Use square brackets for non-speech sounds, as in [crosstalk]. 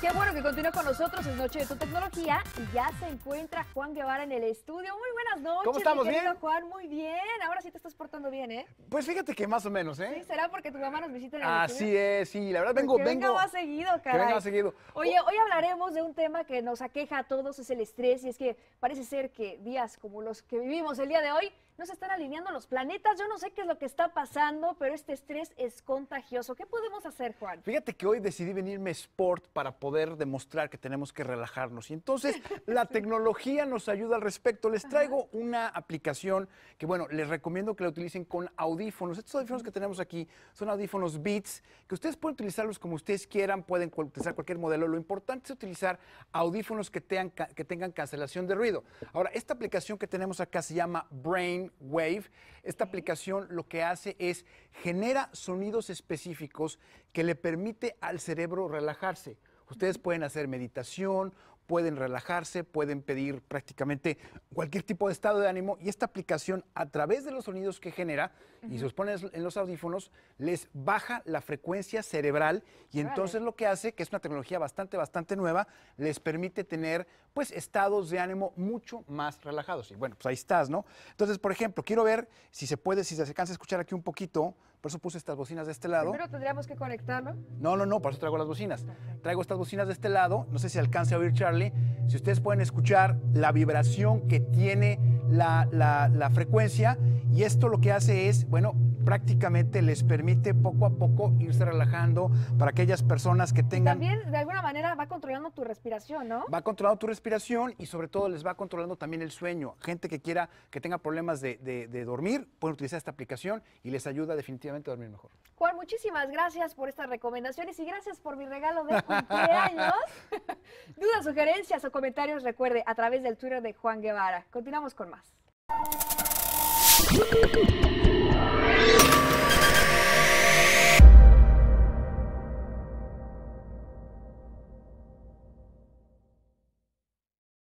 Qué bueno que continúa con nosotros, es Noche de tu Tecnología y ya se encuentra Juan Guevara en el estudio. Muy buenas noches. ¿Cómo estamos? ¿Bien? Juan, muy bien. Ahora sí te estás portando bien, ¿eh? Pues fíjate que más o menos, ¿eh? Sí, será porque tu mamá nos visita en el Así es, sí, la verdad pues vengo, que vengo. Venga seguido, cara. Que venga seguido. Oye, oh. hoy hablaremos de un tema que nos aqueja a todos, es el estrés y es que parece ser que días como los que vivimos el día de hoy no están alineando los planetas. Yo no sé qué es lo que está pasando, pero este estrés es contagioso. ¿Qué podemos hacer, Juan? Fíjate que hoy decidí venirme sport para poder demostrar que tenemos que relajarnos. Y entonces [laughs] la tecnología nos ayuda al respecto. Les traigo una aplicación que, bueno, les recomiendo que la utilicen con audífonos. Estos audífonos que tenemos aquí son audífonos Beats, que ustedes pueden utilizarlos como ustedes quieran, pueden utilizar cualquier modelo. Lo importante es utilizar audífonos que tengan cancelación de ruido. Ahora, esta aplicación que tenemos acá se llama Brain Wave. Esta aplicación lo que hace es genera sonidos específicos que le permite al cerebro relajarse. Ustedes pueden hacer meditación, pueden relajarse, pueden pedir prácticamente cualquier tipo de estado de ánimo y esta aplicación a través de los sonidos que genera y se los pone en los audífonos les baja la frecuencia cerebral y entonces lo que hace, que es una tecnología bastante, bastante nueva, les permite tener pues estados de ánimo mucho más relajados. Y bueno, pues ahí estás, ¿no? Entonces, por ejemplo, quiero ver si se puede, si se alcanza a escuchar aquí un poquito por eso puse estas bocinas de este lado. Pero tendríamos que conectarlo. No, no, no, por eso traigo las bocinas. Traigo estas bocinas de este lado. No sé si alcance a oír Charlie. Si ustedes pueden escuchar la vibración que tiene la, la, la frecuencia. Y esto lo que hace es, bueno, prácticamente les permite poco a poco irse relajando para aquellas personas que tengan... también de alguna manera va controlando tu respiración, ¿no? Va controlando tu respiración y sobre todo les va controlando también el sueño. Gente que quiera, que tenga problemas de, de, de dormir, pueden utilizar esta aplicación y les ayuda definitivamente dormir mejor. Juan, muchísimas gracias por estas recomendaciones y gracias por mi regalo de cumpleaños. [laughs] Dudas, sugerencias o comentarios, recuerde a través del Twitter de Juan Guevara. Continuamos con más.